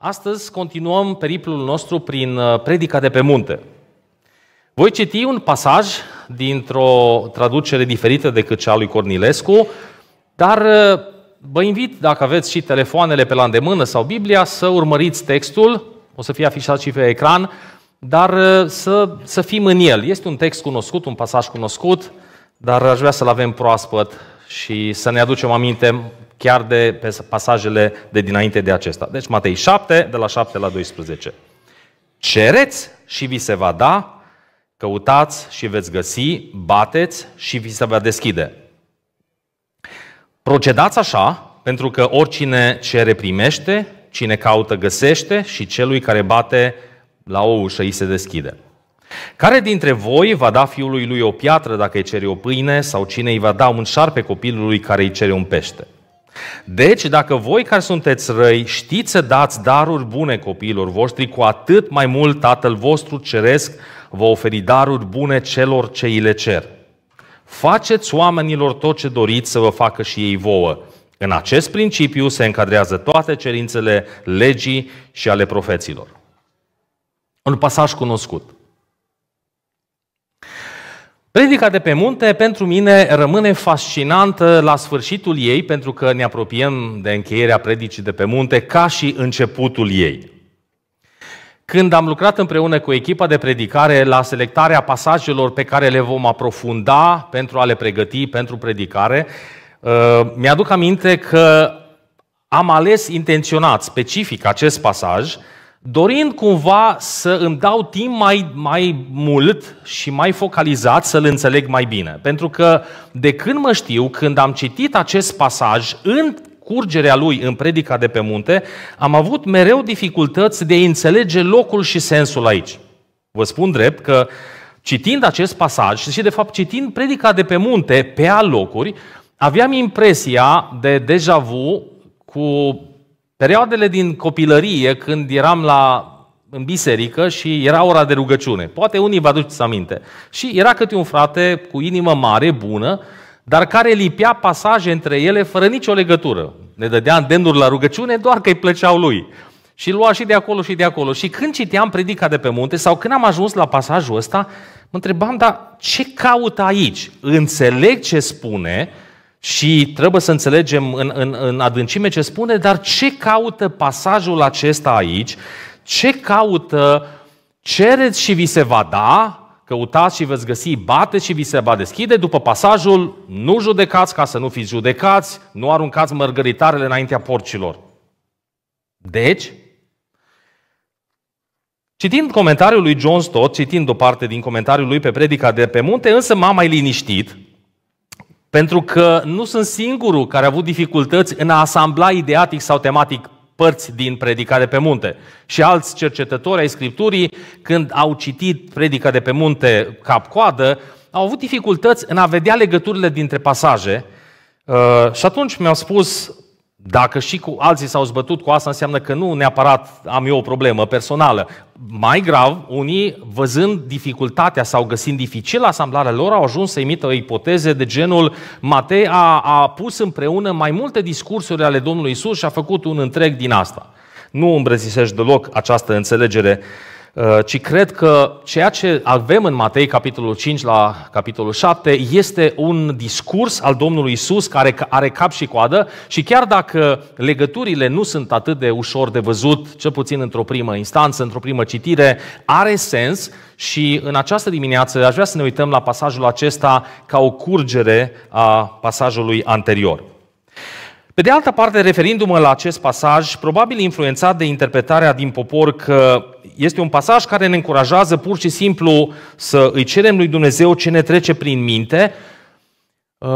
Astăzi continuăm periplul nostru prin uh, predica de pe munte. Voi citi un pasaj dintr-o traducere diferită decât cea lui Cornilescu, dar uh, vă invit, dacă aveți și telefoanele pe la îndemână sau Biblia, să urmăriți textul, o să fie afișat și pe ecran, dar uh, să, să fim în el. Este un text cunoscut, un pasaj cunoscut, dar aș vrea să-l avem proaspăt și să ne aducem aminte chiar de pe pasajele de dinainte de acesta. Deci Matei 7, de la 7 la 12. Cereți și vi se va da, căutați și veți găsi, bateți și vi se va deschide. Procedați așa, pentru că oricine cere primește, cine caută găsește și celui care bate la o ușă îi se deschide. Care dintre voi va da fiului lui o piatră dacă îi cere o pâine sau cine îi va da un șarpe copilului care îi cere un pește? Deci, dacă voi care sunteți răi știți să dați daruri bune copiilor voștri, cu atât mai mult Tatăl vostru ceresc vă oferi daruri bune celor ce îi le cer. Faceți oamenilor tot ce doriți să vă facă și ei vouă. În acest principiu se încadrează toate cerințele legii și ale profeților. Un pasaj cunoscut. Predica de pe munte pentru mine rămâne fascinantă la sfârșitul ei, pentru că ne apropiem de încheierea predicii de pe munte ca și începutul ei. Când am lucrat împreună cu echipa de predicare la selectarea pasajelor pe care le vom aprofunda pentru a le pregăti pentru predicare, uh, mi-aduc aminte că am ales intenționat, specific, acest pasaj – dorind cumva să îmi dau timp mai, mai mult și mai focalizat să-l înțeleg mai bine. Pentru că de când mă știu, când am citit acest pasaj în curgerea lui în predica de pe munte, am avut mereu dificultăți de a înțelege locul și sensul aici. Vă spun drept că citind acest pasaj și de fapt citind predica de pe munte pe alocuri, aveam impresia de deja vu cu Perioadele din copilărie, când eram la, în biserică și era ora de rugăciune. Poate unii vă aduceți aminte. Și era câte un frate cu inimă mare, bună, dar care lipea pasaje între ele fără nicio legătură. Ne dădea îndemnuri la rugăciune doar că îi plăceau lui. Și lua și de acolo și de acolo. Și când citeam predica de pe munte sau când am ajuns la pasajul ăsta, mă întrebam, dar ce caut aici? Înțeleg ce spune, și trebuie să înțelegem în, în, în adâncime ce spune, dar ce caută pasajul acesta aici? Ce caută cereți și vi se va da, căutați și veți găsi, bateți și vi se va deschide, după pasajul nu judecați ca să nu fiți judecați, nu aruncați mărgăritarele înaintea porcilor. Deci, citind comentariul lui John Stott, citind o parte din comentariul lui pe predica de pe munte, însă m-am mai liniștit, pentru că nu sunt singurul care a avut dificultăți în a asambla ideatic sau tematic părți din Predica de pe munte. Și alți cercetători ai Scripturii, când au citit Predica de pe munte cap-coadă, au avut dificultăți în a vedea legăturile dintre pasaje. Uh, și atunci mi-au spus dacă și cu alții s-au zbătut cu asta, înseamnă că nu neapărat am eu o problemă personală. Mai grav, unii, văzând dificultatea sau găsind dificil asamblarea lor, au ajuns să imită ipoteze de genul Matei a, a pus împreună mai multe discursuri ale Domnului Isus și a făcut un întreg din asta. Nu îmbrățișești deloc această înțelegere uh, Uh, ci cred că ceea ce avem în Matei, capitolul 5 la capitolul 7, este un discurs al Domnului Isus care are cap și coadă și chiar dacă legăturile nu sunt atât de ușor de văzut, cel puțin într-o primă instanță, într-o primă citire, are sens și în această dimineață aș vrea să ne uităm la pasajul acesta ca o curgere a pasajului anterior. Pe de altă parte, referindu-mă la acest pasaj, probabil influențat de interpretarea din popor că este un pasaj care ne încurajează pur și simplu să îi cerem lui Dumnezeu ce ne trece prin minte, uh,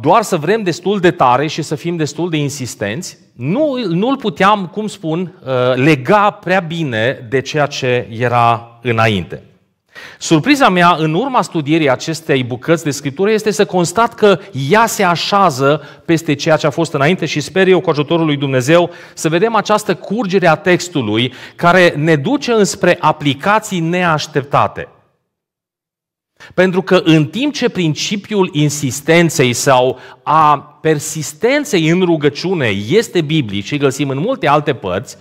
doar să vrem destul de tare și să fim destul de insistenți, nu, nu-l puteam, cum spun, uh, lega prea bine de ceea ce era înainte. Surpriza mea în urma studierii acestei bucăți de scriptură este să constat că ea se așează peste ceea ce a fost înainte și sper eu cu ajutorul lui Dumnezeu să vedem această curgere a textului care ne duce înspre aplicații neașteptate. Pentru că în timp ce principiul insistenței sau a persistenței în rugăciune este biblic și găsim în multe alte părți,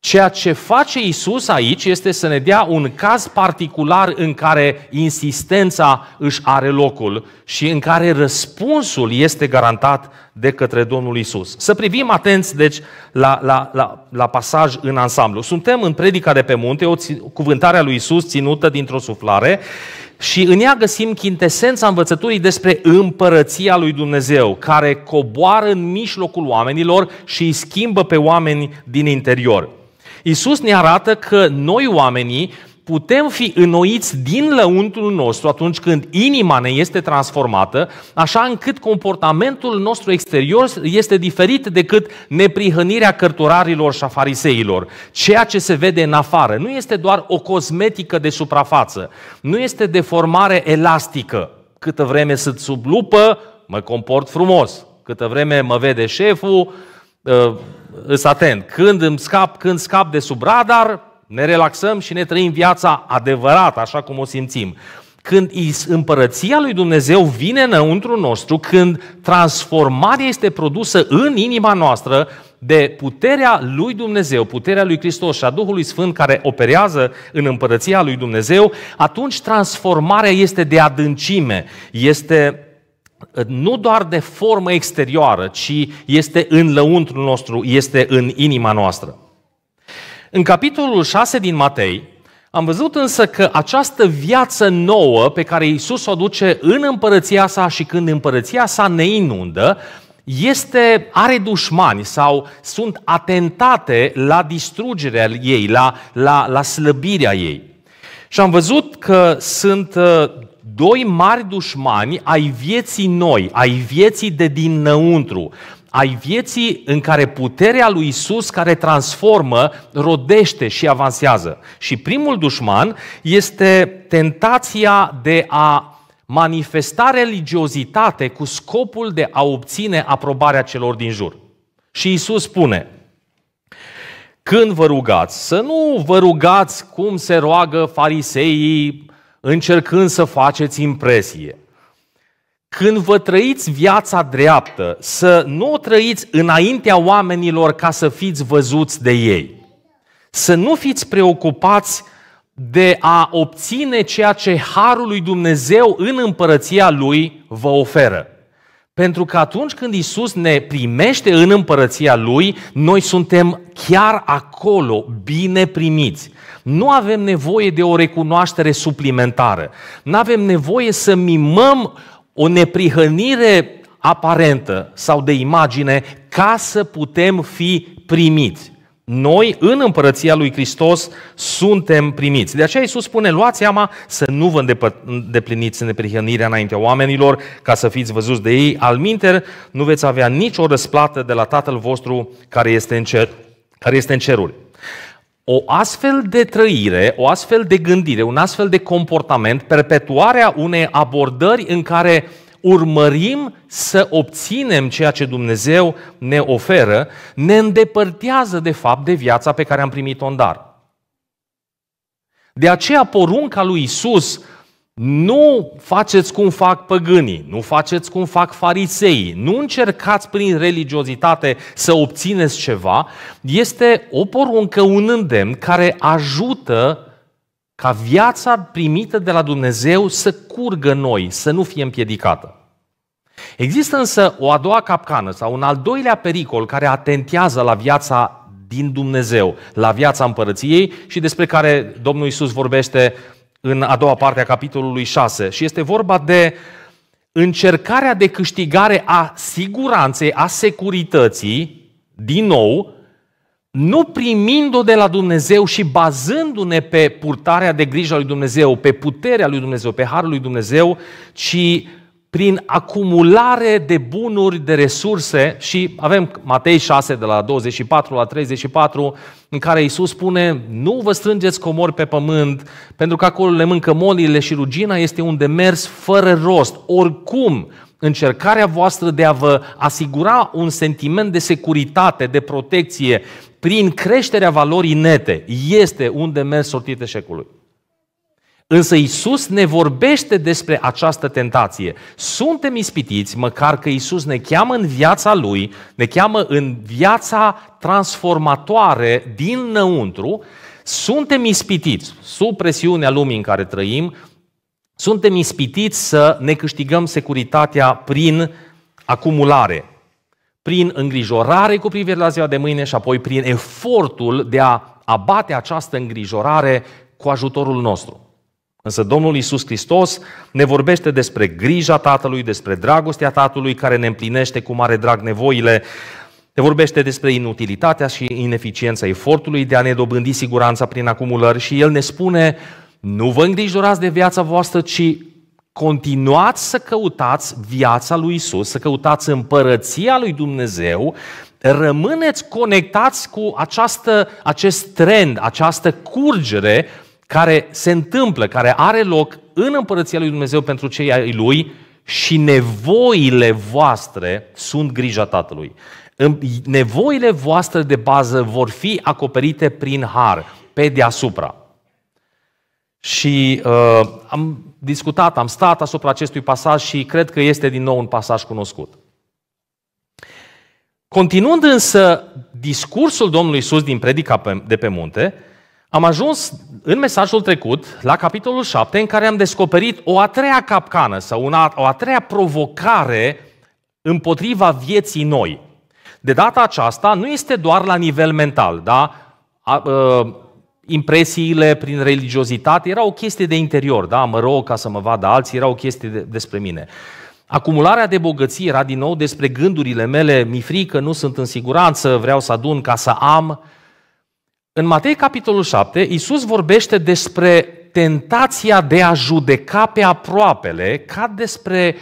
Ceea ce face Isus aici este să ne dea un caz particular în care insistența își are locul și în care răspunsul este garantat de către Domnul Isus. Să privim atenți, deci, la, la, la, la pasaj în ansamblu. Suntem în Predica de pe Munte, o cuvântare a lui Isus ținută dintr-o suflare și în ea găsim chintesența învățăturii despre împărăția lui Dumnezeu, care coboară în mijlocul oamenilor și îi schimbă pe oameni din interior. Iisus ne arată că noi oamenii putem fi înnoiți din lăuntul nostru atunci când inima ne este transformată, așa încât comportamentul nostru exterior este diferit decât neprihănirea cărturarilor și a fariseilor. Ceea ce se vede în afară nu este doar o cosmetică de suprafață, nu este deformare elastică. Câtă vreme sunt sub lupă, mă comport frumos. Câtă vreme mă vede șeful, ă, îs atent. Când îmi scap, când scap de sub radar, ne relaxăm și ne trăim viața adevărată, așa cum o simțim. Când împărăția lui Dumnezeu vine înăuntru nostru, când transformarea este produsă în inima noastră de puterea lui Dumnezeu, puterea lui Hristos și a Duhului Sfânt care operează în împărăția lui Dumnezeu, atunci transformarea este de adâncime, este nu doar de formă exterioară, ci este în lăuntrul nostru, este în inima noastră. În capitolul 6 din Matei, am văzut însă că această viață nouă pe care Iisus o duce în împărăția sa și când împărăția sa ne inundă, este, are dușmani sau sunt atentate la distrugerea ei, la, la, la slăbirea ei. Și am văzut că sunt uh, doi mari dușmani ai vieții noi, ai vieții de dinăuntru, ai vieții în care puterea lui Isus care transformă, rodește și avansează. Și primul dușman este tentația de a manifesta religiozitate cu scopul de a obține aprobarea celor din jur. Și Isus spune, când vă rugați, să nu vă rugați cum se roagă fariseii, încercând să faceți impresie. Când vă trăiți viața dreaptă, să nu o trăiți înaintea oamenilor ca să fiți văzuți de ei. Să nu fiți preocupați de a obține ceea ce Harul lui Dumnezeu în împărăția Lui vă oferă. Pentru că atunci când Isus ne primește în împărăția Lui, noi suntem chiar acolo bine primiți. Nu avem nevoie de o recunoaștere suplimentară. Nu avem nevoie să mimăm o neprihănire aparentă sau de imagine ca să putem fi primiți. Noi, în împărăția lui Hristos, suntem primiți. De aceea Iisus spune, luați seama să nu vă îndepliniți neprihănirea înaintea oamenilor, ca să fiți văzuți de ei. Al minter, nu veți avea nicio răsplată de la Tatăl vostru care este în, cer, care este în ceruri. O astfel de trăire, o astfel de gândire, un astfel de comportament, perpetuarea unei abordări în care urmărim să obținem ceea ce Dumnezeu ne oferă, ne îndepărtează de fapt de viața pe care am primit-o în dar. De aceea porunca lui Isus nu faceți cum fac păgânii, nu faceți cum fac fariseii, nu încercați prin religiozitate să obțineți ceva, este o poruncă, un îndemn care ajută ca viața primită de la Dumnezeu să curgă noi, să nu fie împiedicată. Există însă o a doua capcană sau un al doilea pericol care atentează la viața din Dumnezeu, la viața împărăției și despre care Domnul Isus vorbește în a doua parte a capitolului 6. Și este vorba de încercarea de câștigare a siguranței, a securității, din nou, nu primind-o de la Dumnezeu și bazându-ne pe purtarea de grijă a lui Dumnezeu, pe puterea lui Dumnezeu, pe harul lui Dumnezeu, ci prin acumulare de bunuri, de resurse și avem Matei 6 de la 24 la 34 în care Iisus spune nu vă strângeți comori pe pământ pentru că acolo le mâncă molile și rugina este un demers fără rost. Oricum, încercarea voastră de a vă asigura un sentiment de securitate, de protecție, prin creșterea valorii nete, este un demers sortit eșecului. Însă Isus ne vorbește despre această tentație. Suntem ispitiți, măcar că Isus ne cheamă în viața Lui, ne cheamă în viața transformatoare dinăuntru, suntem ispitiți sub presiunea lumii în care trăim, suntem ispitiți să ne câștigăm securitatea prin acumulare, prin îngrijorare cu privire la ziua de mâine și apoi prin efortul de a abate această îngrijorare cu ajutorul nostru. Însă Domnul Isus Hristos ne vorbește despre grija Tatălui, despre dragostea Tatălui care ne împlinește cu mare drag nevoile, ne vorbește despre inutilitatea și ineficiența efortului de a ne dobândi siguranța prin acumulări și El ne spune nu vă îngrijorați de viața voastră, ci continuați să căutați viața lui Isus, să căutați împărăția lui Dumnezeu, rămâneți conectați cu această, acest trend, această curgere care se întâmplă, care are loc în împărăția lui Dumnezeu pentru cei ai lui și nevoile voastre sunt grija Tatălui. Nevoile voastre de bază vor fi acoperite prin har, pe deasupra. Și uh, am discutat, am stat asupra acestui pasaj și cred că este din nou un pasaj cunoscut. Continuând însă discursul Domnului Isus din predica de pe munte, am ajuns în mesajul trecut la capitolul 7 în care am descoperit o a treia capcană sau una, o a treia provocare împotriva vieții noi. De data aceasta nu este doar la nivel mental, da? A, a, uh, impresiile prin religiozitate, era o chestie de interior, da? mă rog ca să mă vadă alții, era o chestie de, despre mine. Acumularea de bogății era din nou despre gândurile mele, mi frică, nu sunt în siguranță, vreau să adun ca să am. În Matei capitolul 7, Iisus vorbește despre tentația de a judeca pe aproapele ca despre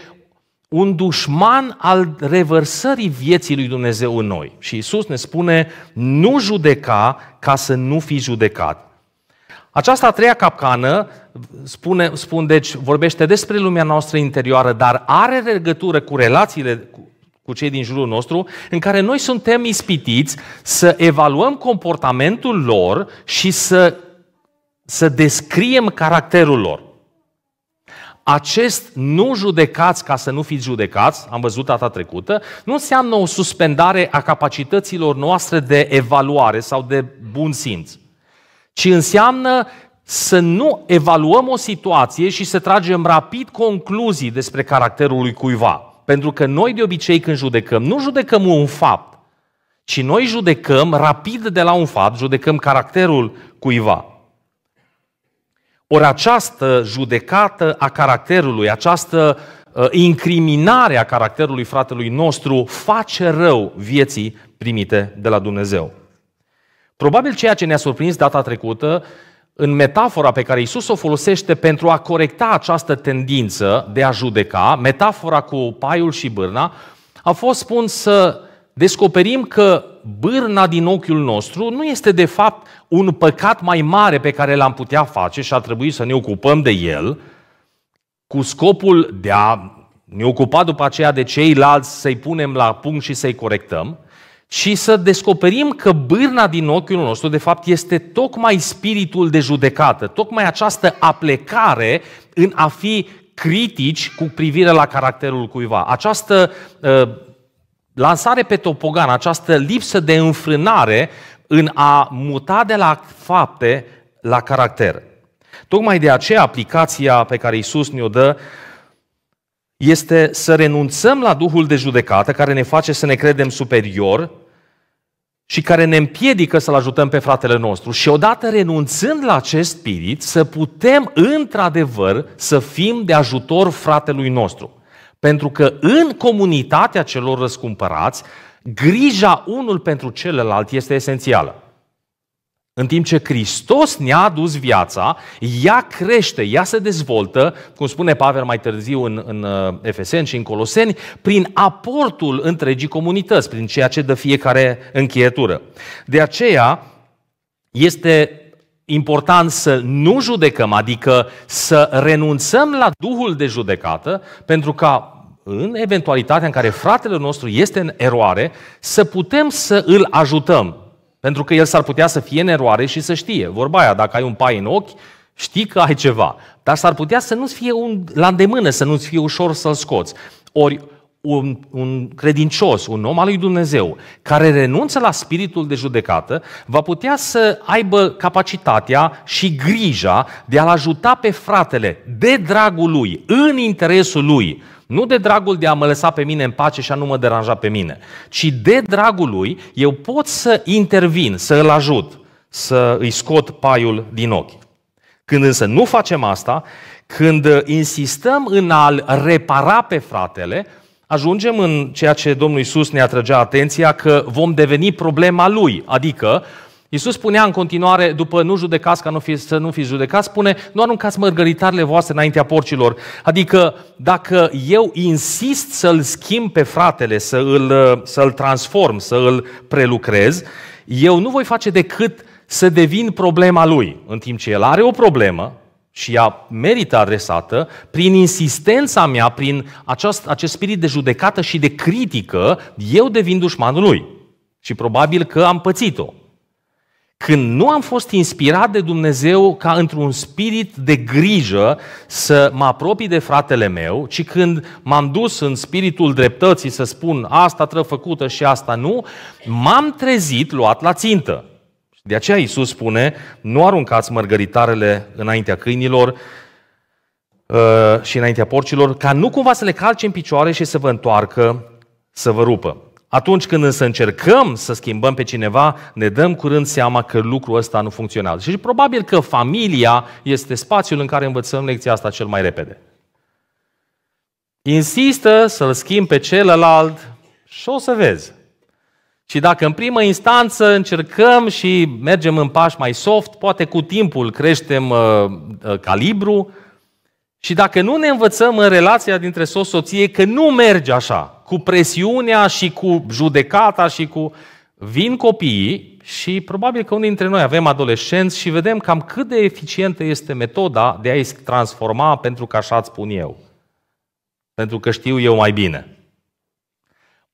un dușman al revărsării vieții lui Dumnezeu în noi. Și Isus ne spune, nu judeca ca să nu fii judecat. Aceasta a treia capcană, spune, spun, deci, vorbește despre lumea noastră interioară, dar are legătură cu relațiile cu, cu cei din jurul nostru, în care noi suntem ispitiți să evaluăm comportamentul lor și să, să descriem caracterul lor acest nu judecați ca să nu fiți judecați, am văzut data trecută, nu înseamnă o suspendare a capacităților noastre de evaluare sau de bun simț, ci înseamnă să nu evaluăm o situație și să tragem rapid concluzii despre caracterul lui cuiva. Pentru că noi de obicei când judecăm, nu judecăm un fapt, ci noi judecăm rapid de la un fapt, judecăm caracterul cuiva. Ori această judecată a caracterului, această uh, incriminare a caracterului fratelui nostru face rău vieții primite de la Dumnezeu. Probabil ceea ce ne-a surprins data trecută în metafora pe care Isus o folosește pentru a corecta această tendință de a judeca, metafora cu paiul și bârna, a fost, spun, să descoperim că bârna din ochiul nostru nu este de fapt un păcat mai mare pe care l-am putea face și ar trebui să ne ocupăm de el, cu scopul de a ne ocupa după aceea de ceilalți, să-i punem la punct și să-i corectăm, și să descoperim că bârna din ochiul nostru, de fapt, este tocmai spiritul de judecată, tocmai această aplecare în a fi critici cu privire la caracterul cuiva, această uh, lansare pe topogan, această lipsă de înfrânare în a muta de la fapte la caracter. Tocmai de aceea aplicația pe care Isus ne-o dă este să renunțăm la Duhul de judecată care ne face să ne credem superior și care ne împiedică să-L ajutăm pe fratele nostru. Și odată renunțând la acest spirit, să putem într-adevăr să fim de ajutor fratelui nostru. Pentru că în comunitatea celor răscumpărați, grija unul pentru celălalt este esențială. În timp ce Hristos ne-a adus viața, ea crește, ea se dezvoltă, cum spune Pavel mai târziu în, în uh, Efeseni și în Coloseni, prin aportul întregii comunități, prin ceea ce dă fiecare încheietură. De aceea este important să nu judecăm, adică să renunțăm la Duhul de judecată, pentru ca în eventualitatea în care fratele nostru este în eroare, să putem să îl ajutăm. Pentru că el s-ar putea să fie în eroare și să știe. Vorba aia, dacă ai un pai în ochi, știi că ai ceva. Dar s-ar putea să nu-ți fie un, la îndemână, să nu-ți fie ușor să-l scoți. Ori un, un credincios, un om al lui Dumnezeu, care renunță la spiritul de judecată, va putea să aibă capacitatea și grija de a-l ajuta pe fratele de dragul lui, în interesul lui, nu de dragul de a mă lăsa pe mine în pace și a nu mă deranja pe mine, ci de dragul lui eu pot să intervin, să îl ajut, să îi scot paiul din ochi. Când însă nu facem asta, când insistăm în a-l repara pe fratele, ajungem în ceea ce Domnul Isus ne atrăgea atenția că vom deveni problema lui, adică Iisus spunea în continuare, după nu judecați ca nu fi, să nu fiți judecați, spune, nu aruncați mărgăritarele voastre înaintea porcilor. Adică dacă eu insist să-l schimb pe fratele, să îl, să-l transform, să îl prelucrez, eu nu voi face decât să devin problema lui, în timp ce el are o problemă și ea merită adresată, prin insistența mea, prin aceast, acest spirit de judecată și de critică, eu devin dușmanul lui. Și probabil că am pățit-o. Când nu am fost inspirat de Dumnezeu ca într-un spirit de grijă să mă apropii de fratele meu, ci când m-am dus în spiritul dreptății să spun asta trebuie făcută și asta nu, m-am trezit luat la țintă. De aceea Iisus spune, nu aruncați mărgăritarele înaintea câinilor, ă, și înaintea porcilor, ca nu cumva să le calce în picioare și să vă întoarcă, să vă rupă. Atunci când însă încercăm să schimbăm pe cineva, ne dăm curând seama că lucrul ăsta nu funcționează. Și probabil că familia este spațiul în care învățăm lecția asta cel mai repede. Insistă să-l schimb pe celălalt și o să vezi. Și dacă în primă instanță încercăm și mergem în pași mai soft, poate cu timpul creștem uh, uh, calibru, și dacă nu ne învățăm în relația dintre soț-soție că nu merge așa, cu presiunea și cu judecata și cu... Vin copiii și probabil că unii dintre noi avem adolescenți și vedem cam cât de eficientă este metoda de a-i transforma pentru că așa spun eu. Pentru că știu eu mai bine.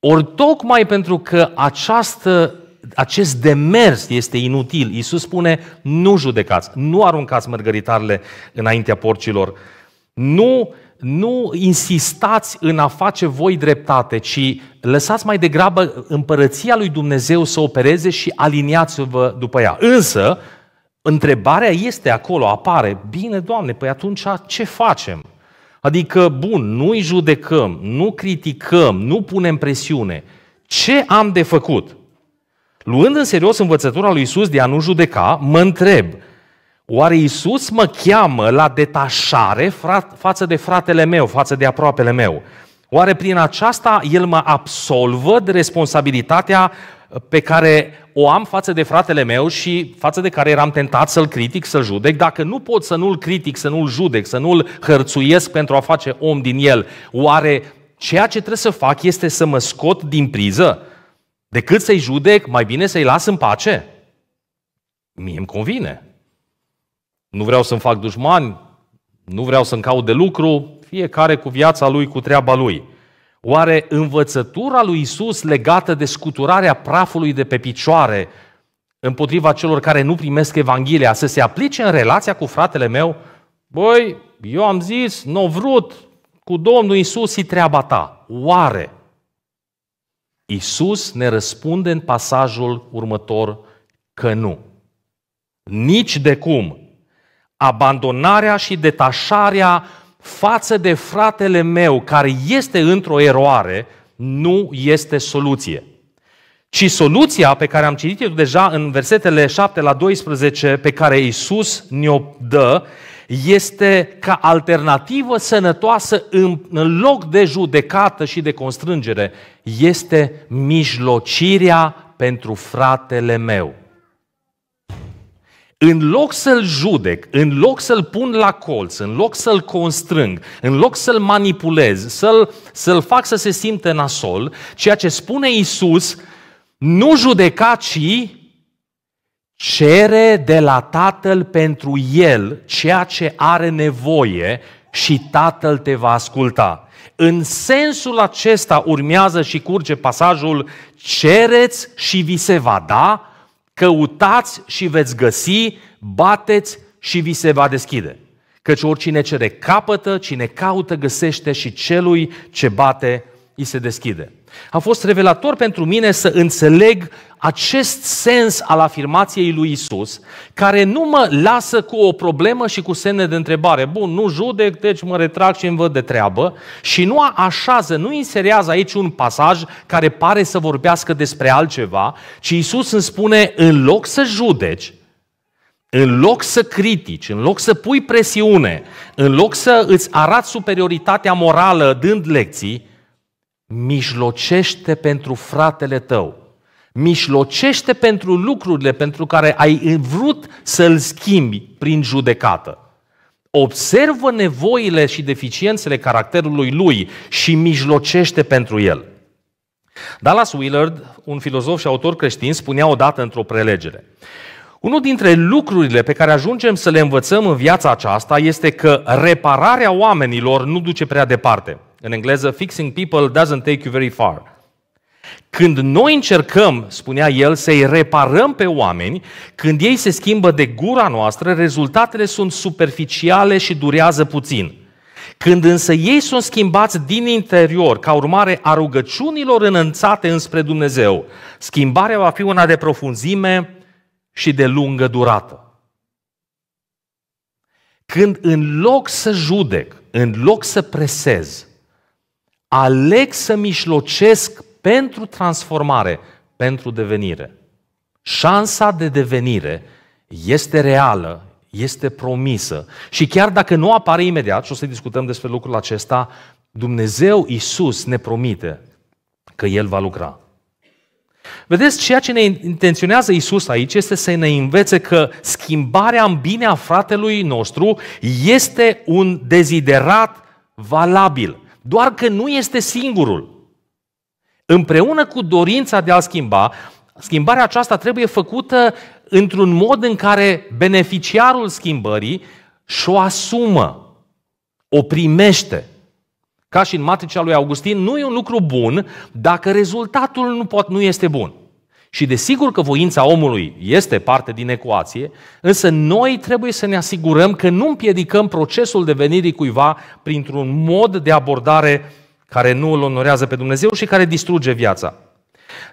Ori tocmai pentru că această, acest demers este inutil, Iisus spune, nu judecați, nu aruncați mărgăritarele înaintea porcilor nu, nu insistați în a face voi dreptate, ci lăsați mai degrabă împărăția lui Dumnezeu să opereze și aliniați-vă după ea. Însă, întrebarea este acolo, apare, bine, Doamne, păi atunci ce facem? Adică, bun, nu îi judecăm, nu criticăm, nu punem presiune. Ce am de făcut? Luând în serios învățătura lui Isus de a nu judeca, mă întreb – Oare Iisus mă cheamă la detașare față de fratele meu, față de aproapele meu? Oare prin aceasta El mă absolvă de responsabilitatea uh, pe care o am față de fratele meu și față de care eram tentat să-l critic, să-l judec, dacă nu pot să nu-l critic, să nu-l judec, să nu-l hărțuiesc pentru a face om din el, oare ceea ce trebuie să fac este să mă scot din priză? Decât să-i judec, mai bine să-i las în pace? Mie îmi convine. Nu vreau să-mi fac dușmani, nu vreau să-mi caut de lucru, fiecare cu viața lui, cu treaba lui. Oare învățătura lui Isus legată de scuturarea prafului de pe picioare împotriva celor care nu primesc Evanghelia să se aplice în relația cu fratele meu? Băi, eu am zis, nu n-o vrut, cu Domnul Isus și treaba ta. Oare? Isus ne răspunde în pasajul următor că nu. Nici de cum abandonarea și detașarea față de fratele meu care este într-o eroare, nu este soluție. Ci soluția pe care am citit-o deja în versetele 7 la 12, pe care Iisus ne-o dă, este ca alternativă sănătoasă în, în loc de judecată și de constrângere, este mijlocirea pentru fratele meu în loc să-l judec, în loc să-l pun la colț, în loc să-l constrâng, în loc să-l manipulez, să-l, să fac să se simte nasol, ceea ce spune Isus, nu judeca, ci cere de la Tatăl pentru el ceea ce are nevoie și Tatăl te va asculta. În sensul acesta urmează și curge pasajul cereți și vi se va da, Căutați și veți găsi, bateți și vi se va deschide. Căci oricine cere capătă, cine caută găsește și celui ce bate îi se deschide. A fost revelator pentru mine să înțeleg acest sens al afirmației lui Isus, care nu mă lasă cu o problemă și cu semne de întrebare. Bun, nu judec, deci mă retrag și îmi văd de treabă. Și nu așează, nu inserează aici un pasaj care pare să vorbească despre altceva, ci Isus îmi spune, în loc să judeci, în loc să critici, în loc să pui presiune, în loc să îți arăți superioritatea morală dând lecții, mijlocește pentru fratele tău. Mijlocește pentru lucrurile pentru care ai vrut să-l schimbi prin judecată. Observă nevoile și deficiențele caracterului lui și mijlocește pentru el. Dallas Willard, un filozof și autor creștin, spunea odată într-o prelegere. Unul dintre lucrurile pe care ajungem să le învățăm în viața aceasta este că repararea oamenilor nu duce prea departe – în engleză, fixing people doesn't take you very far. Când noi încercăm, spunea el, să-i reparăm pe oameni, când ei se schimbă de gura noastră, rezultatele sunt superficiale și durează puțin. Când însă ei sunt schimbați din interior, ca urmare a rugăciunilor înălțate înspre Dumnezeu, schimbarea va fi una de profunzime și de lungă durată. Când în loc să judec, în loc să presez, aleg să mișlocesc pentru transformare, pentru devenire. Șansa de devenire este reală, este promisă. Și chiar dacă nu apare imediat, și o să discutăm despre lucrul acesta, Dumnezeu Isus ne promite că El va lucra. Vedeți, ceea ce ne intenționează Isus aici este să ne învețe că schimbarea în bine a fratelui nostru este un deziderat valabil doar că nu este singurul. Împreună cu dorința de a schimba, schimbarea aceasta trebuie făcută într-un mod în care beneficiarul schimbării și-o asumă, o primește. Ca și în matricea lui Augustin, nu e un lucru bun dacă rezultatul nu, pot, nu este bun. Și desigur că voința omului este parte din ecuație, însă noi trebuie să ne asigurăm că nu împiedicăm procesul devenirii cuiva printr-un mod de abordare care nu îl onorează pe Dumnezeu și care distruge viața.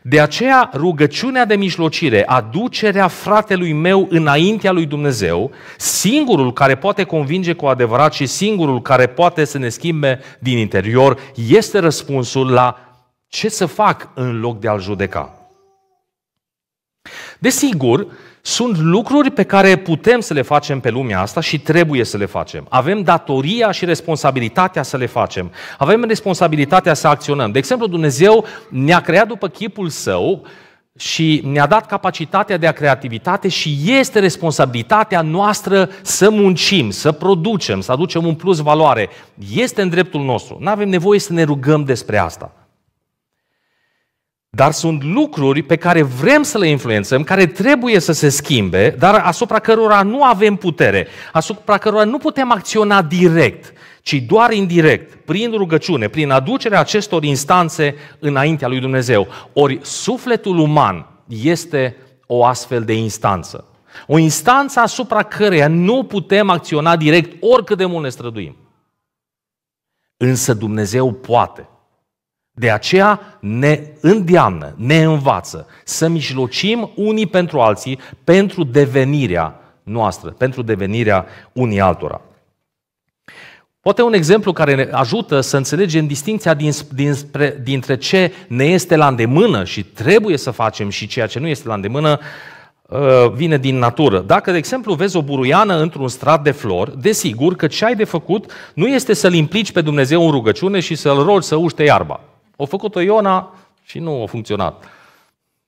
De aceea, rugăciunea de mijlocire, aducerea fratelui meu înaintea lui Dumnezeu, singurul care poate convinge cu adevărat și singurul care poate să ne schimbe din interior, este răspunsul la ce să fac în loc de a-l judeca. Desigur, sunt lucruri pe care putem să le facem pe lumea asta și trebuie să le facem. Avem datoria și responsabilitatea să le facem. Avem responsabilitatea să acționăm. De exemplu, Dumnezeu ne-a creat după chipul său și ne-a dat capacitatea de a creativitate și este responsabilitatea noastră să muncim, să producem, să aducem un plus valoare. Este în dreptul nostru. Nu avem nevoie să ne rugăm despre asta. Dar sunt lucruri pe care vrem să le influențăm, care trebuie să se schimbe, dar asupra cărora nu avem putere, asupra cărora nu putem acționa direct, ci doar indirect, prin rugăciune, prin aducerea acestor instanțe înaintea lui Dumnezeu. Ori sufletul uman este o astfel de instanță. O instanță asupra căreia nu putem acționa direct oricât de mult ne străduim. Însă Dumnezeu poate. De aceea ne îndeamnă, ne învață să mijlocim unii pentru alții pentru devenirea noastră, pentru devenirea unii altora. Poate un exemplu care ne ajută să înțelegem distinția dintre ce ne este la îndemână și trebuie să facem și ceea ce nu este la îndemână uh, vine din natură. Dacă, de exemplu, vezi o buruiană într-un strat de flori, desigur că ce ai de făcut nu este să-L implici pe Dumnezeu în rugăciune și să-L rogi să uște iarba. O făcut-o Iona și nu a funcționat.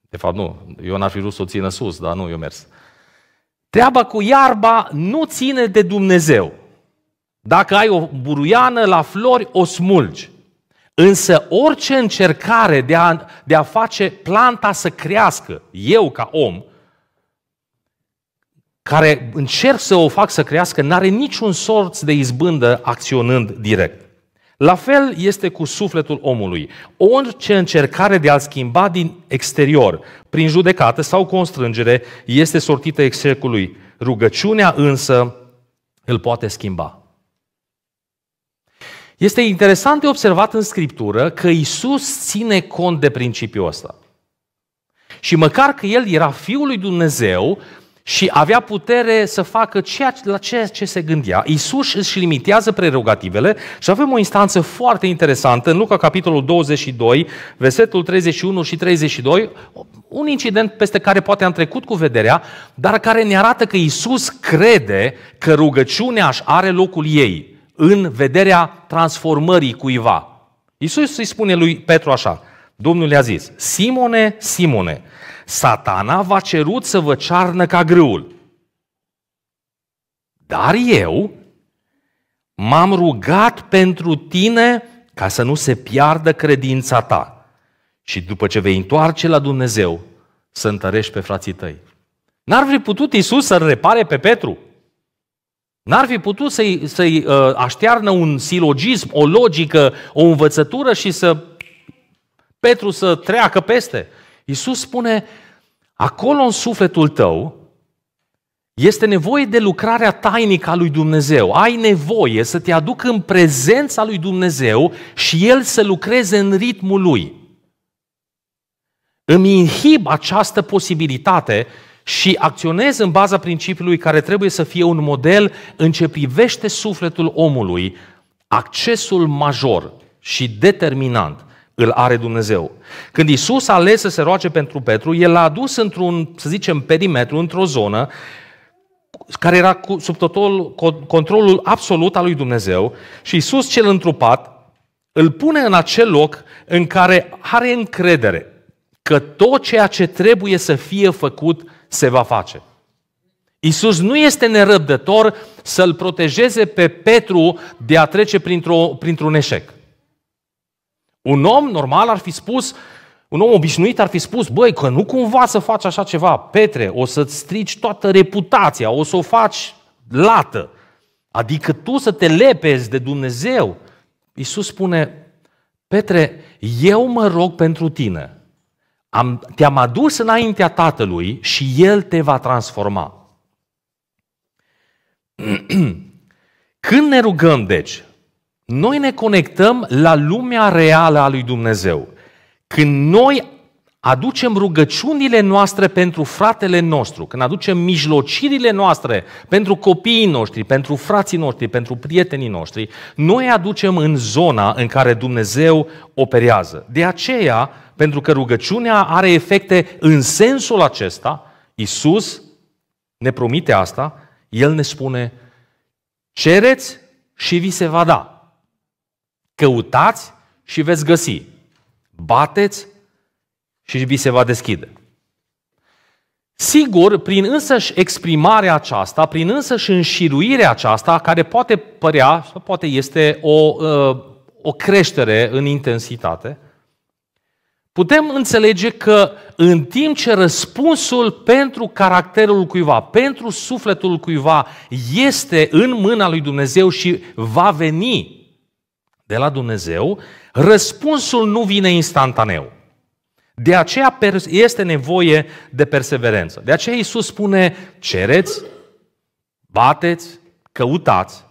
De fapt, nu. Iona ar fi vrut să o țină sus, dar nu, eu mers. Treaba cu iarba nu ține de Dumnezeu. Dacă ai o buruiană la flori, o smulgi. Însă orice încercare de a, de a face planta să crească, eu ca om, care încerc să o fac să crească, n-are niciun sorț de izbândă acționând direct. La fel este cu sufletul omului. Orice încercare de a-l schimba din exterior, prin judecată sau constrângere, este sortită execului. Rugăciunea însă îl poate schimba. Este interesant de observat în Scriptură că Isus ține cont de principiul ăsta. Și măcar că El era Fiul lui Dumnezeu, și avea putere să facă ceea, la ceea ce se gândea. Iisus își limitează prerogativele și avem o instanță foarte interesantă în Luca capitolul 22, versetul 31 și 32, un incident peste care poate am trecut cu vederea, dar care ne arată că Iisus crede că rugăciunea își are locul ei în vederea transformării cuiva. Iisus îi spune lui Petru așa, Domnul le-a zis, Simone, Simone, satana v-a cerut să vă cearnă ca grâul. Dar eu m-am rugat pentru tine ca să nu se piardă credința ta. Și după ce vei întoarce la Dumnezeu, să întărești pe frații tăi. N-ar fi putut Isus să-l repare pe Petru. N-ar fi putut să-i, să-i uh, aștearnă un silogism, o logică, o învățătură și să Petru să treacă peste. Iisus spune, acolo în sufletul tău este nevoie de lucrarea tainică a lui Dumnezeu. Ai nevoie să te aduc în prezența lui Dumnezeu și El să lucreze în ritmul Lui. Îmi inhib această posibilitate și acționez în baza principiului care trebuie să fie un model în ce privește sufletul omului, accesul major și determinant îl are Dumnezeu. Când Isus a ales să se roage pentru Petru, el l-a adus într-un, să zicem, perimetru, într-o zonă care era sub totul controlul absolut al lui Dumnezeu și Isus cel întrupat îl pune în acel loc în care are încredere că tot ceea ce trebuie să fie făcut se va face. Isus nu este nerăbdător să-l protejeze pe Petru de a trece printr-un printr eșec. Un om normal ar fi spus, un om obișnuit ar fi spus, băi, că nu cumva să faci așa ceva, Petre, o să-ți strici toată reputația, o să o faci lată. Adică tu să te lepezi de Dumnezeu. Iisus spune, Petre, eu mă rog pentru tine. Am, te-am adus înaintea Tatălui și El te va transforma. Când ne rugăm, deci, noi ne conectăm la lumea reală a lui Dumnezeu. Când noi aducem rugăciunile noastre pentru fratele nostru, când aducem mijlocirile noastre pentru copiii noștri, pentru frații noștri, pentru prietenii noștri, noi aducem în zona în care Dumnezeu operează. De aceea, pentru că rugăciunea are efecte în sensul acesta, Isus ne promite asta, El ne spune, cereți și vi se va da. Căutați și veți găsi. Bateți și vi se va deschide. Sigur, prin însăși exprimarea aceasta, prin însăși înșiruirea aceasta, care poate părea, poate este o, uh, o creștere în intensitate, putem înțelege că în timp ce răspunsul pentru caracterul cuiva, pentru sufletul cuiva, este în mâna lui Dumnezeu și va veni de la Dumnezeu, răspunsul nu vine instantaneu. De aceea este nevoie de perseverență. De aceea Iisus spune, cereți, bateți, căutați,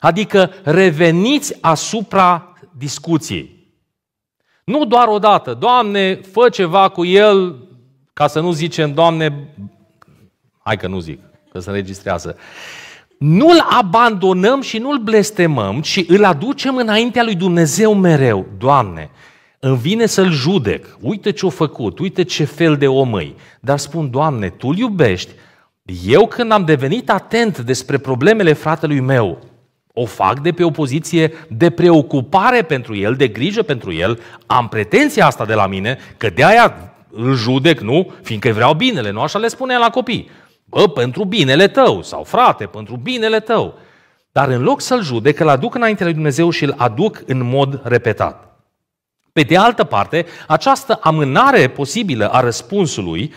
adică reveniți asupra discuției. Nu doar o dată, Doamne, fă ceva cu el, ca să nu zicem, Doamne, hai că nu zic, că se înregistrează nu-l abandonăm și nu-l blestemăm, ci îl aducem înaintea lui Dumnezeu mereu. Doamne, îmi vine să-l judec, uite ce-o făcut, uite ce fel de om e. Dar spun, Doamne, Tu-l iubești, eu când am devenit atent despre problemele fratelui meu, o fac de pe o poziție de preocupare pentru el, de grijă pentru el, am pretenția asta de la mine, că de aia îl judec, nu? Fiindcă vreau binele, nu așa le spune la copii. Bă, pentru binele tău, sau frate, pentru binele tău. Dar în loc să-l judec, îl aduc înainte lui Dumnezeu și îl aduc în mod repetat. Pe de altă parte, această amânare posibilă a răspunsului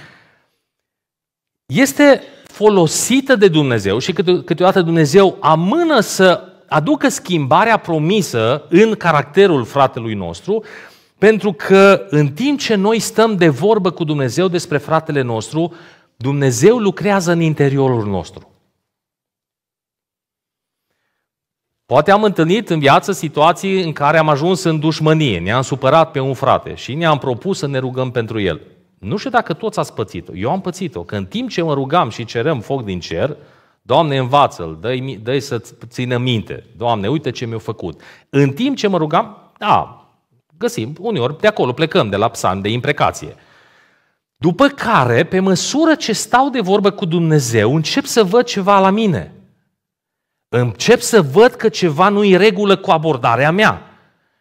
este folosită de Dumnezeu și câteodată Dumnezeu amână să aducă schimbarea promisă în caracterul fratelui nostru, pentru că în timp ce noi stăm de vorbă cu Dumnezeu despre fratele nostru, Dumnezeu lucrează în interiorul nostru. Poate am întâlnit în viață situații în care am ajuns în dușmănie, ne-am supărat pe un frate și ne-am propus să ne rugăm pentru el. Nu știu dacă toți ați pățit-o. Eu am pățit-o, că în timp ce mă rugam și cerem foc din cer, Doamne, învață-l, dă-i, dă să țină minte. Doamne, uite ce mi-a făcut. În timp ce mă rugam, da, găsim, uneori de acolo plecăm, de la psalm, de imprecație. După care, pe măsură ce stau de vorbă cu Dumnezeu, încep să văd ceva la mine. Încep să văd că ceva nu i regulă cu abordarea mea,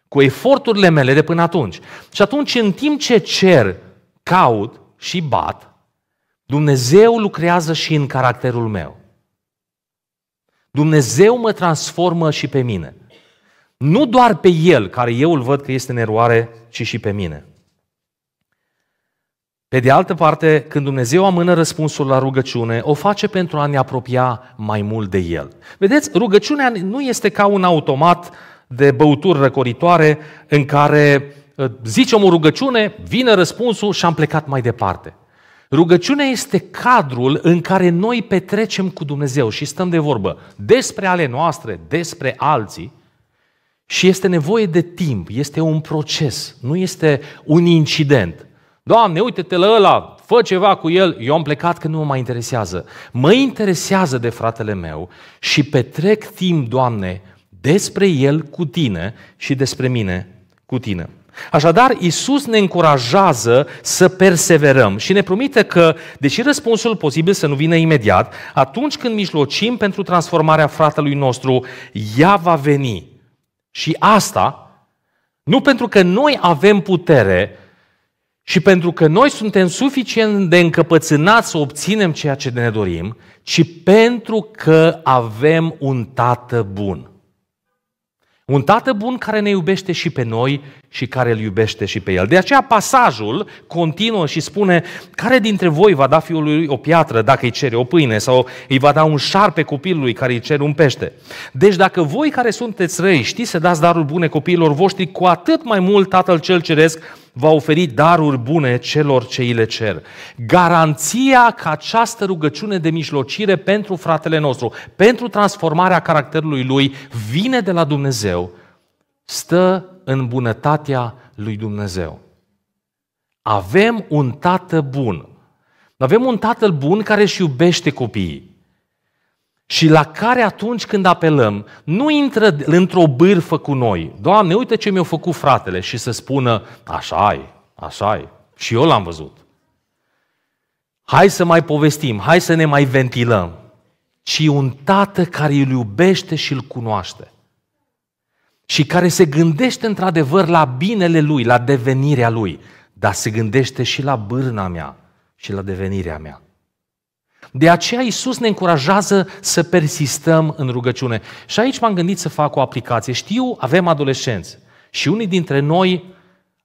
cu eforturile mele de până atunci. Și atunci, în timp ce cer, caut și bat, Dumnezeu lucrează și în caracterul meu. Dumnezeu mă transformă și pe mine. Nu doar pe El, care eu îl văd că este în eroare, ci și pe mine. Pe de altă parte, când Dumnezeu amână răspunsul la rugăciune, o face pentru a ne apropia mai mult de El. Vedeți, rugăciunea nu este ca un automat de băuturi răcoritoare în care uh, zicem o rugăciune, vine răspunsul și am plecat mai departe. Rugăciunea este cadrul în care noi petrecem cu Dumnezeu și stăm de vorbă despre ale noastre, despre alții și este nevoie de timp, este un proces, nu este un incident – Doamne, uite-te la ăla, fă ceva cu el. Eu am plecat că nu mă mai interesează. Mă interesează de fratele meu și petrec timp, Doamne, despre el cu tine și despre mine cu tine. Așadar, Isus ne încurajează să perseverăm și ne promite că, deși răspunsul posibil să nu vină imediat, atunci când mijlocim pentru transformarea fratelui nostru, ea va veni. Și asta nu pentru că noi avem putere, și pentru că noi suntem suficient de încăpățânați să obținem ceea ce ne dorim, ci pentru că avem un tată bun. Un tată bun care ne iubește și pe noi și care îl iubește și pe el. De aceea pasajul continuă și spune, care dintre voi va da fiului o piatră dacă îi cere o pâine sau îi va da un șarpe copilului care îi cere un pește? Deci dacă voi care sunteți răi știți să dați darul bune copiilor voștri, cu atât mai mult Tatăl cel Ceresc va oferi daruri bune celor ce îi le cer. Garanția că această rugăciune de mijlocire pentru fratele nostru, pentru transformarea caracterului lui, vine de la Dumnezeu, stă în bunătatea lui Dumnezeu. Avem un tată bun. Avem un tatăl bun care își iubește copiii și la care atunci când apelăm, nu intră într-o bârfă cu noi. Doamne, uite ce mi-a făcut fratele și să spună, așa ai, așa ai, și eu l-am văzut. Hai să mai povestim, hai să ne mai ventilăm. Ci un tată care îl iubește și îl cunoaște. Și care se gândește într-adevăr la binele lui, la devenirea lui, dar se gândește și la bârna mea și la devenirea mea. De aceea Isus ne încurajează să persistăm în rugăciune. Și aici m-am gândit să fac o aplicație. Știu, avem adolescenți și unii dintre noi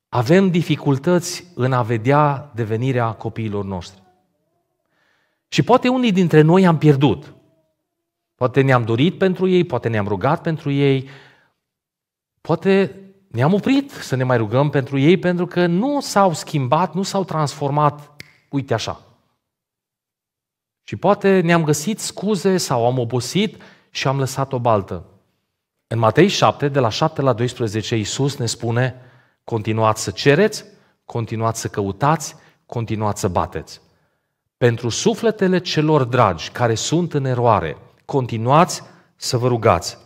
avem dificultăți în a vedea devenirea copiilor noștri. Și poate unii dintre noi am pierdut. Poate ne-am dorit pentru ei, poate ne-am rugat pentru ei, poate ne-am oprit să ne mai rugăm pentru ei pentru că nu s-au schimbat, nu s-au transformat, uite așa. Și poate ne-am găsit scuze sau am obosit și am lăsat o baltă. În Matei 7, de la 7 la 12, Iisus ne spune, continuați să cereți, continuați să căutați, continuați să bateți. Pentru sufletele celor dragi care sunt în eroare, continuați să vă rugați.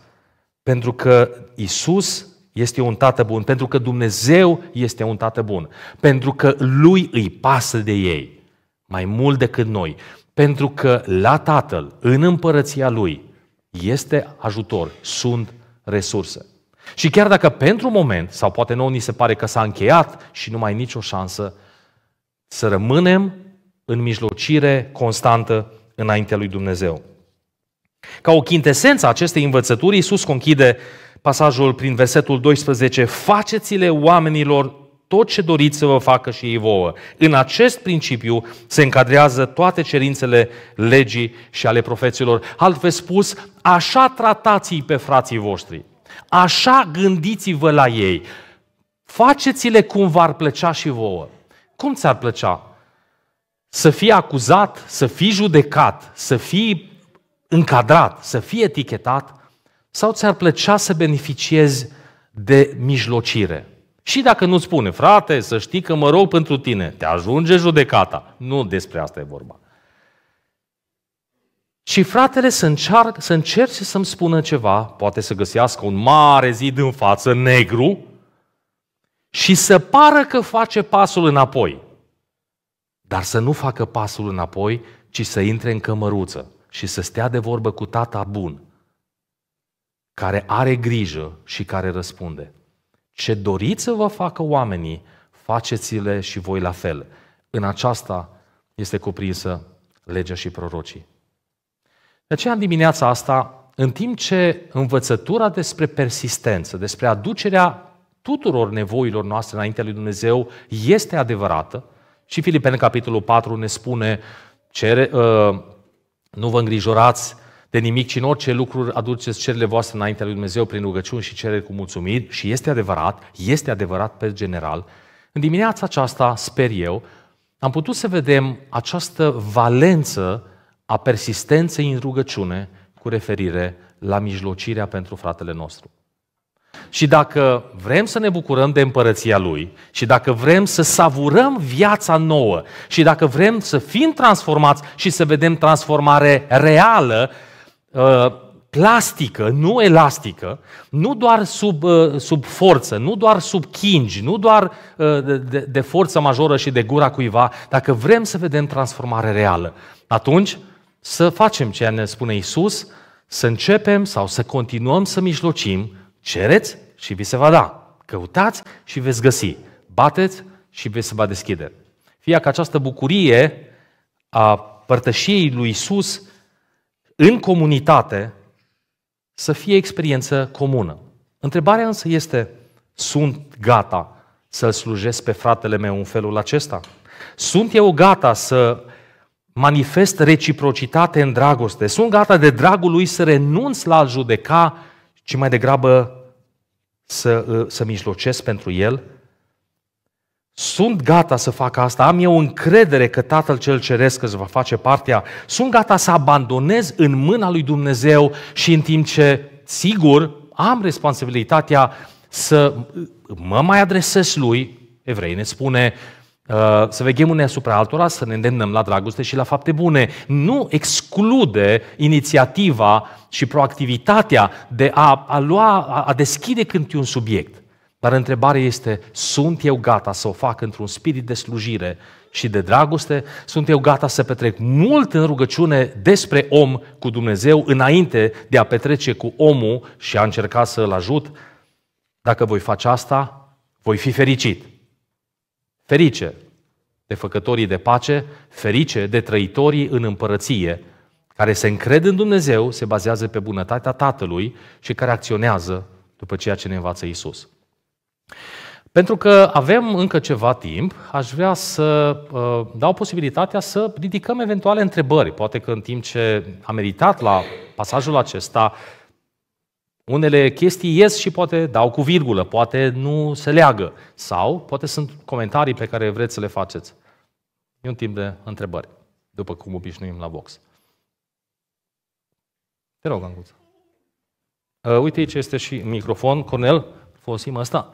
Pentru că Isus este un tată bun, pentru că Dumnezeu este un tată bun, pentru că Lui îi pasă de ei mai mult decât noi. Pentru că la Tatăl, în împărăția Lui, este ajutor, sunt resurse. Și chiar dacă pentru moment, sau poate nouă ni se pare că s-a încheiat și nu mai nicio șansă, să rămânem în mijlocire constantă înaintea lui Dumnezeu. Ca o chintesență a acestei învățături, Iisus conchide pasajul prin versetul 12, faceți-le oamenilor tot ce doriți să vă facă și ei vouă. În acest principiu se încadrează toate cerințele legii și ale profeților. Altfel spus, așa tratați pe frații voștri. Așa gândiți-vă la ei. Faceți-le cum v-ar plăcea și vouă. Cum ți-ar plăcea? Să fii acuzat, să fii judecat, să fii încadrat, să fii etichetat? Sau ți-ar plăcea să beneficiezi de mijlocire? Și dacă nu spune, frate, să știi că mă rog pentru tine, te ajunge judecata. Nu despre asta e vorba. Și fratele să, încearc, să încerce să-mi spună ceva, poate să găsească un mare zid în față, negru, și să pară că face pasul înapoi. Dar să nu facă pasul înapoi, ci să intre în cămăruță și să stea de vorbă cu tata bun, care are grijă și care răspunde. Ce doriți să vă facă oamenii, faceți-le și voi la fel. În aceasta este cuprinsă legea și prorocii. De aceea, în dimineața asta, în timp ce învățătura despre persistență, despre aducerea tuturor nevoilor noastre înaintea lui Dumnezeu este adevărată, și Filipeni, capitolul 4, ne spune, cere, uh, nu vă îngrijorați de nimic, ci în orice lucruri aduceți cerile voastre înaintea lui Dumnezeu prin rugăciuni și cereri cu mulțumiri și este adevărat, este adevărat pe general. În dimineața aceasta, sper eu, am putut să vedem această valență a persistenței în rugăciune cu referire la mijlocirea pentru fratele nostru. Și dacă vrem să ne bucurăm de împărăția Lui și dacă vrem să savurăm viața nouă și dacă vrem să fim transformați și să vedem transformare reală, Uh, plastică, nu elastică, nu doar sub, uh, sub forță, nu doar sub chingi, nu doar uh, de, de forță majoră și de gura cuiva, dacă vrem să vedem transformare reală, atunci să facem ceea ne spune Isus, să începem sau să continuăm să mijlocim, cereți și vi se va da, căutați și veți găsi, bateți și vi se va deschide. Fie că această bucurie a părtășiei lui Isus în comunitate să fie experiență comună. Întrebarea însă este, sunt gata să-l slujesc pe fratele meu în felul acesta? Sunt eu gata să manifest reciprocitate în dragoste? Sunt gata de dragul lui să renunț la a judeca, ci mai degrabă să, să mijlocesc pentru el? Sunt gata să fac asta, am eu încredere că Tatăl cel Ceresc îți va face partea. Sunt gata să abandonez în mâna lui Dumnezeu și în timp ce, sigur, am responsabilitatea să mă mai adresez lui, evrei ne spune, uh, să veghem unei asupra altora, să ne îndemnăm la dragoste și la fapte bune. Nu exclude inițiativa și proactivitatea de a, a lua, a, deschide cântui un subiect. Dar întrebarea este, sunt eu gata să o fac într-un spirit de slujire și de dragoste? Sunt eu gata să petrec mult în rugăciune despre om cu Dumnezeu înainte de a petrece cu omul și a încerca să îl ajut? Dacă voi face asta, voi fi fericit. Ferice de făcătorii de pace, ferice de trăitorii în împărăție, care se încred în Dumnezeu, se bazează pe bunătatea Tatălui și care acționează după ceea ce ne învață Isus. Pentru că avem încă ceva timp, aș vrea să uh, dau posibilitatea să ridicăm eventuale întrebări. Poate că în timp ce am meditat la pasajul acesta, unele chestii ies și poate dau cu virgulă, poate nu se leagă. Sau poate sunt comentarii pe care vreți să le faceți. E un timp de întrebări, după cum obișnuim la box. Te rog, Anguța. Uh, uite, aici este și microfon. Cornel, folosim asta.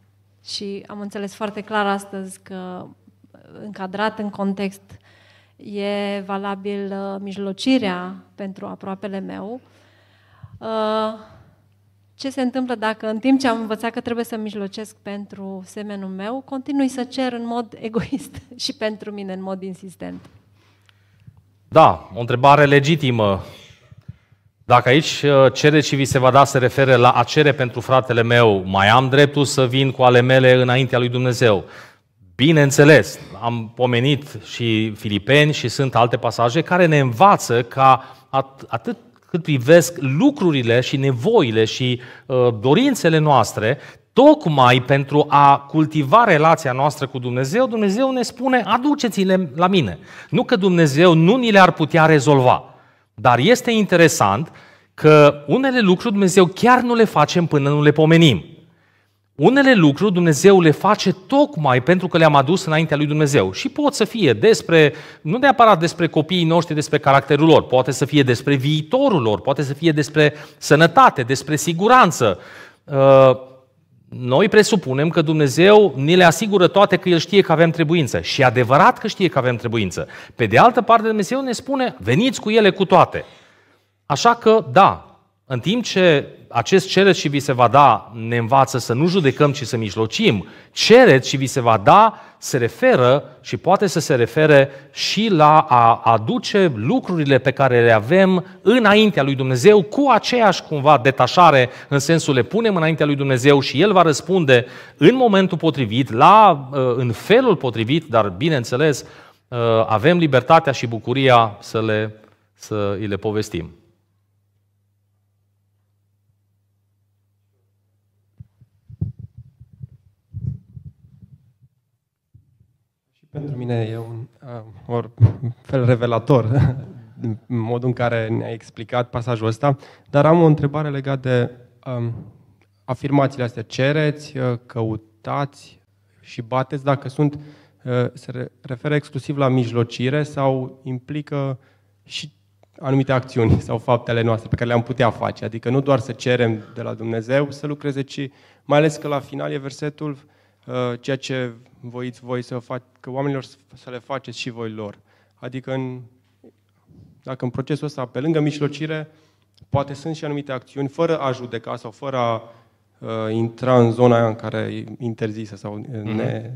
Și am înțeles foarte clar astăzi că, încadrat în context, e valabil uh, mijlocirea pentru aproapele meu. Uh, ce se întâmplă dacă în timp ce am învățat că trebuie să mijlocesc pentru semenul meu, continui să cer în mod egoist și pentru mine în mod insistent? Da, o întrebare legitimă dacă aici uh, cere și vi se va da se refere la a cere pentru fratele meu, mai am dreptul să vin cu ale mele înaintea lui Dumnezeu. Bineînțeles, am pomenit și Filipeni și sunt alte pasaje care ne învață ca atât cât privesc lucrurile și nevoile și uh, dorințele noastre, tocmai pentru a cultiva relația noastră cu Dumnezeu, Dumnezeu ne spune aduceți-le la mine. Nu că Dumnezeu nu ni le-ar putea rezolva, dar este interesant că unele lucruri Dumnezeu chiar nu le facem până nu le pomenim. Unele lucruri Dumnezeu le face tocmai pentru că le-am adus înaintea lui Dumnezeu. Și pot să fie despre, nu neapărat despre copiii noștri, despre caracterul lor, poate să fie despre viitorul lor, poate să fie despre sănătate, despre siguranță. Uh, noi presupunem că Dumnezeu ni le asigură toate că El știe că avem trebuință. Și adevărat că știe că avem trebuință. Pe de altă parte, Dumnezeu ne spune, veniți cu ele cu toate. Așa că, da, în timp ce acest cereți și vi se va da ne învață să nu judecăm, ci să mijlocim, cereți și vi se va da se referă și poate să se refere și la a aduce lucrurile pe care le avem înaintea lui Dumnezeu cu aceeași cumva detașare în sensul le punem înaintea lui Dumnezeu și El va răspunde în momentul potrivit, la, uh, în felul potrivit, dar bineînțeles uh, avem libertatea și bucuria să le, să îi le povestim. Pentru mine e un uh, or, fel revelator modul în care ne a explicat pasajul ăsta, dar am o întrebare legată de um, afirmațiile astea. Cereți, uh, căutați și bateți dacă sunt, uh, se referă exclusiv la mijlocire sau implică și anumite acțiuni sau faptele noastre pe care le-am putea face. Adică nu doar să cerem de la Dumnezeu să lucreze, ci mai ales că la final e versetul uh, Uh, ceea ce voiți voi să fac, că oamenilor să le faceți și voi lor. Adică în, dacă în procesul ăsta, pe lângă mijlocire, poate sunt și anumite acțiuni fără a judeca sau fără a uh, intra în zona aia în care e interzisă sau ne... Mm-hmm.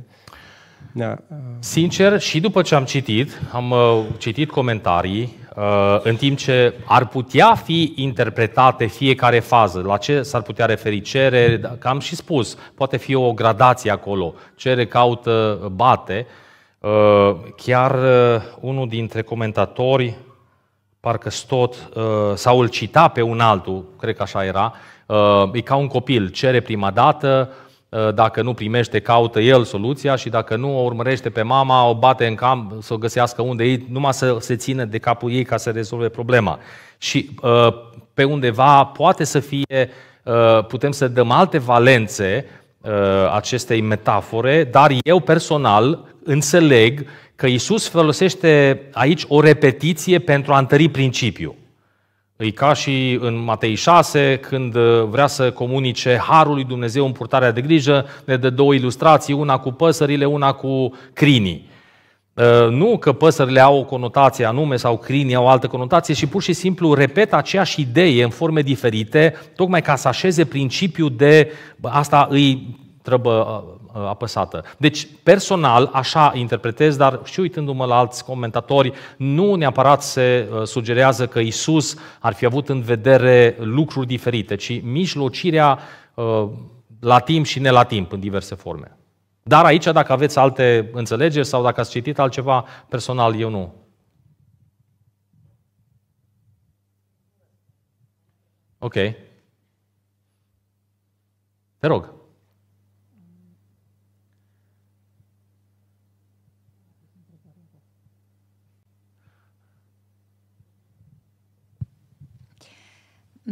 ne uh... Sincer, și după ce am citit, am uh, citit comentarii, Uh, în timp ce ar putea fi interpretate fiecare fază, la ce s-ar putea referi cere, da, că am și spus, poate fi o gradație acolo, cere, caută, bate. Uh, chiar uh, unul dintre comentatori, parcă stot, sau îl cita pe un altul, cred că așa era, e ca un copil, cere prima dată, Uh, dacă nu primește, caută el soluția și dacă nu, o urmărește pe mama, o bate în cam, să o găsească unde ei, numai să se țină de capul ei ca să rezolve problema. Și uh, pe undeva poate să fie, uh, putem să dăm alte valențe acestei metafore, dar eu personal înțeleg că Isus folosește aici o repetiție pentru a întări principiul. E ca și în Matei 6, când uh, vrea să comunice harul lui Dumnezeu în purtarea de grijă, ne dă două ilustrații, una cu păsările, una cu crinii. Uh, nu că păsările au o conotație anume sau crinii au o altă conotație și pur și simplu repet aceeași idee în forme diferite, tocmai ca să așeze principiul de bă, asta îi trebuie uh, Uh, apăsată. Deci, personal, așa interpretez, dar și uitându-mă la alți comentatori, nu neapărat se uh, sugerează că Isus ar fi avut în vedere lucruri diferite, ci mijlocirea uh, la timp și ne la timp, în diverse forme. Dar aici, dacă aveți alte înțelegeri sau dacă ați citit altceva, personal, eu nu. Ok. Te rog.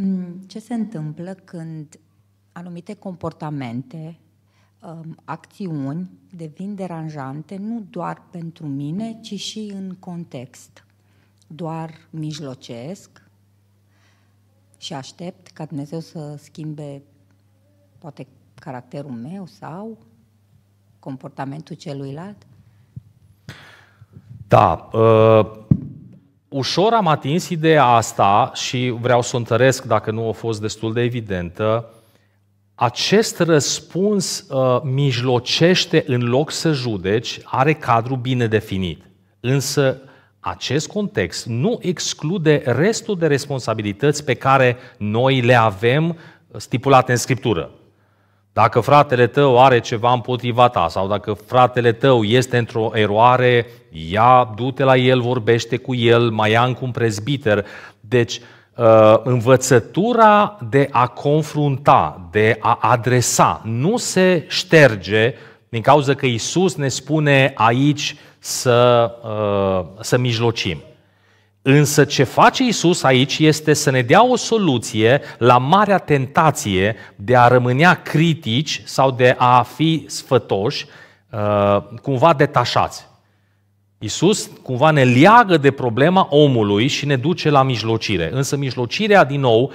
Mm, ce se întâmplă când anumite comportamente, um, acțiuni devin deranjante nu doar pentru mine, ci și în context. Doar mijlocesc și aștept ca Dumnezeu să schimbe poate caracterul meu sau comportamentul celuilalt? Da, uh ușor am atins ideea asta și vreau să o întăresc dacă nu a fost destul de evidentă. Acest răspuns uh, mijlocește în loc să judeci, are cadru bine definit. Însă acest context nu exclude restul de responsabilități pe care noi le avem uh, stipulate în Scriptură. Dacă fratele tău are ceva împotriva ta sau dacă fratele tău este într-o eroare, ia, du-te la el, vorbește cu el, mai ia cu un prezbiter. Deci, ă, învățătura de a confrunta, de a adresa, nu se șterge din cauza că Isus ne spune aici să, ă, să mijlocim. Însă ce face Isus aici este să ne dea o soluție la marea tentație de a rămânea critici sau de a fi sfătoși, uh, cumva detașați. Isus cumva ne leagă de problema omului și ne duce la mijlocire. Însă mijlocirea, din nou,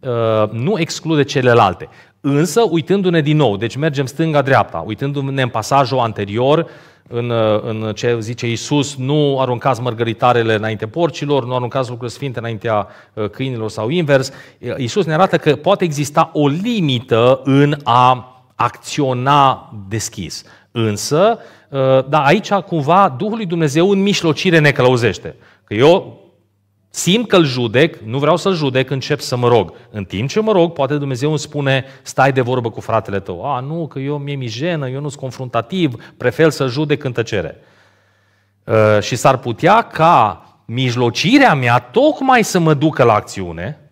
uh, nu exclude celelalte. Însă, uitându-ne din nou, deci mergem stânga-dreapta, uitându-ne în pasajul anterior, în, uh, în ce zice Isus, nu aruncați mărgăritarele înainte porcilor, nu aruncați lucruri sfinte înaintea uh, câinilor sau invers. Isus ne arată că poate exista o limită în a acționa deschis. Însă, uh, da, aici cumva Duhul lui Dumnezeu în mișlocire ne călăuzește. Că eu simt că îl judec, nu vreau să-l judec, încep să mă rog. În timp ce mă rog, poate Dumnezeu îmi spune, stai de vorbă cu fratele tău. A, nu, că eu mi-e mijenă, eu nu sunt confruntativ, prefer să judec în tăcere. Uh, și s-ar putea ca mijlocirea mea tocmai să mă ducă la acțiune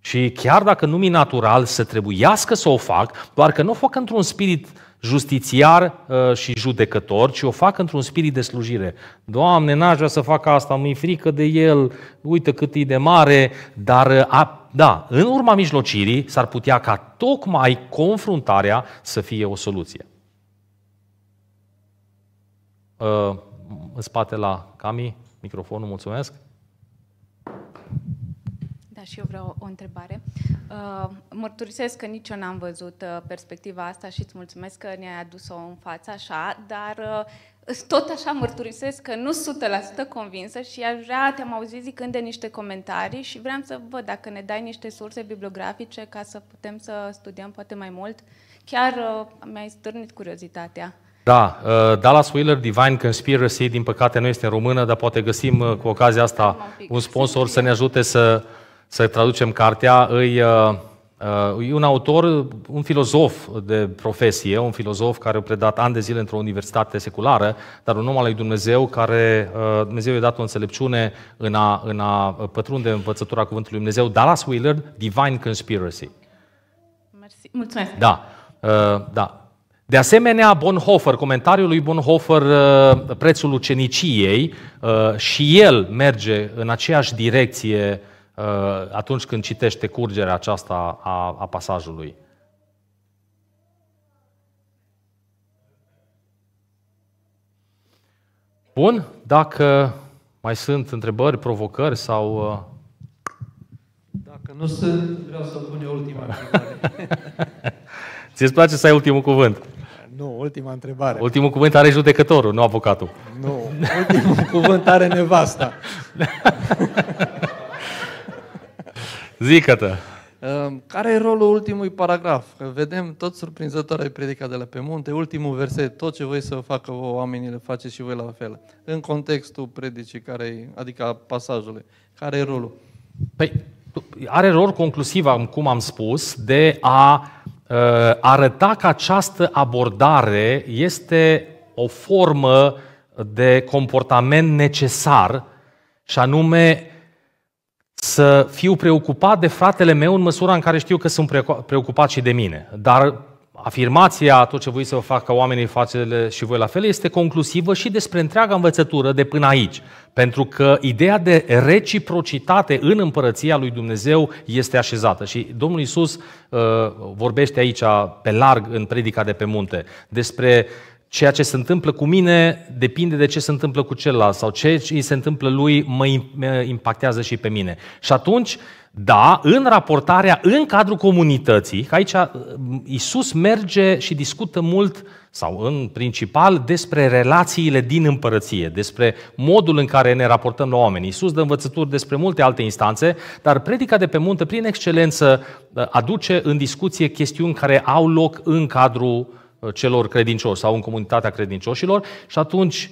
și chiar dacă nu mi natural să trebuiască să o fac, doar că nu o fac într-un spirit uh, justițiar uh, și judecător, ci o fac într-un spirit de slujire. Doamne, n-aș vrea să fac asta, mi-e frică de el, uite cât e de mare, dar uh, a, da, în urma mijlocirii s-ar putea ca tocmai confruntarea să fie o soluție. Uh, în spate la Cami, microfonul, mulțumesc. Da, și eu vreau o întrebare. Uh, mărturisesc că nici eu n-am văzut uh, perspectiva asta și îți mulțumesc că ne-ai adus-o în față așa, dar uh, tot așa mărturisesc că nu 100% convinsă și aș vrea, te-am auzit zicând de niște comentarii și vreau să văd dacă ne dai niște surse bibliografice ca să putem să studiem poate mai mult. Chiar uh, mi-ai stârnit curiozitatea. Da, uh, Dallas Wheeler Divine Conspiracy, din păcate nu este în română, dar poate găsim uh, cu ocazia asta un sponsor să ne ajute să să traducem cartea, îi, uh, uh, e un autor, un filozof de profesie, un filozof care a predat ani de zile într-o universitate seculară, dar un om al lui Dumnezeu care uh, Dumnezeu i-a dat o înțelepciune în a, în a pătrunde învățătura cuvântului Dumnezeu, Dallas Willard, Divine Conspiracy. Mersi. Mulțumesc. Da. da. De asemenea, Bonhoeffer, comentariul lui Bonhoeffer, Prețul uceniciei, și el merge în aceeași direcție Uh, atunci când citește curgerea aceasta a, a pasajului. Bun, dacă mai sunt întrebări, provocări sau... Uh, dacă nu sunt, vreau să pun eu ultima întrebare. Ți-ți place să ai ultimul cuvânt? Nu, ultima întrebare. Ultimul cuvânt are judecătorul, nu avocatul. Nu, ultimul cuvânt are nevasta. Zică-te! Ehm, care e rolul ultimului paragraf? Că vedem tot surprinzător ai predicat de la pe munte, ultimul verset, tot ce voi să facă voi oamenii le faceți și voi la fel. În contextul predicii, care adică a pasajului, care e rolul? Păi, are rol conclusiv, cum am spus, de a uh, arăta că această abordare este o formă de comportament necesar și anume să fiu preocupat de fratele meu în măsura în care știu că sunt preocupat și de mine. Dar afirmația, tot ce voi să vă facă oamenii fațele și voi la fel, este conclusivă și despre întreaga învățătură de până aici. Pentru că ideea de reciprocitate în împărăția lui Dumnezeu este așezată. Și Domnul Iisus uh, vorbește aici pe larg în predica de pe munte despre uh, ceea ce se întâmplă cu mine depinde de ce se întâmplă cu celălalt sau ce îi se întâmplă lui mă impactează și pe mine. Și atunci, da, în raportarea în cadrul comunității, că aici uh, Isus merge și discută mult sau în principal despre relațiile din împărăție, despre modul în care ne raportăm la oameni. Iisus dă învățături despre multe alte instanțe, dar predica de pe munte, prin excelență, uh, aduce în discuție chestiuni care au loc în cadrul celor credincioși sau în comunitatea credincioșilor și atunci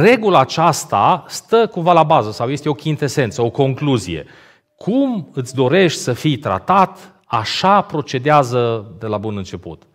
regula aceasta stă cumva la bază sau este o chintesență, o concluzie. Cum îți dorești să fii tratat, așa procedează de la bun început.